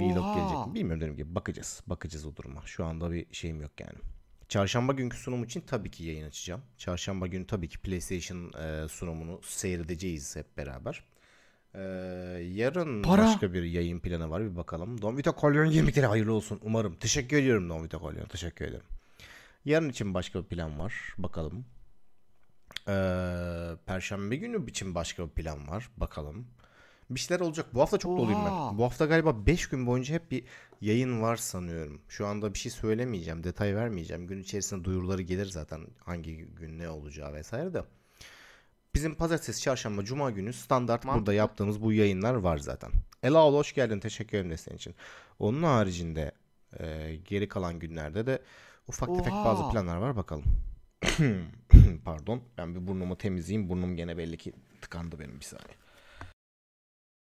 Vlog gelecek mi bilmiyorum dedim ki bakacağız. Bakacağız o duruma. Şu anda bir şeyim yok yani. Çarşamba günkü sunum için tabii ki yayın açacağım. Çarşamba günü tabii ki PlayStation e, sunumunu seyredeceğiz hep beraber. Ee, yarın Para. başka bir yayın planı var bir bakalım. Don Vito Collion 20 kere hayırlı olsun umarım. Teşekkür ediyorum Don Vito Collion. Teşekkür ederim. Yarın için başka bir plan var. Bakalım. Ee, Perşembe günü için başka bir plan var. Bakalım. Bir şeyler olacak. Bu hafta çok Oha. doluyum ben. Bu hafta galiba 5 gün boyunca hep bir yayın var sanıyorum. Şu anda bir şey söylemeyeceğim, detay vermeyeceğim. Gün içerisinde duyuruları gelir zaten hangi gün ne olacağı vesaire de. Bizim pazartesi, çarşamba, cuma günü standart Mantıklı. burada yaptığımız bu yayınlar var zaten. Ela ol hoş geldin. Teşekkür ederim desteğin için. Onun haricinde e, geri kalan günlerde de ufak Oha. tefek bazı planlar var bakalım. Pardon. Ben bir burnumu temizleyeyim. Burnum gene belli ki tıkandı benim bir saniye.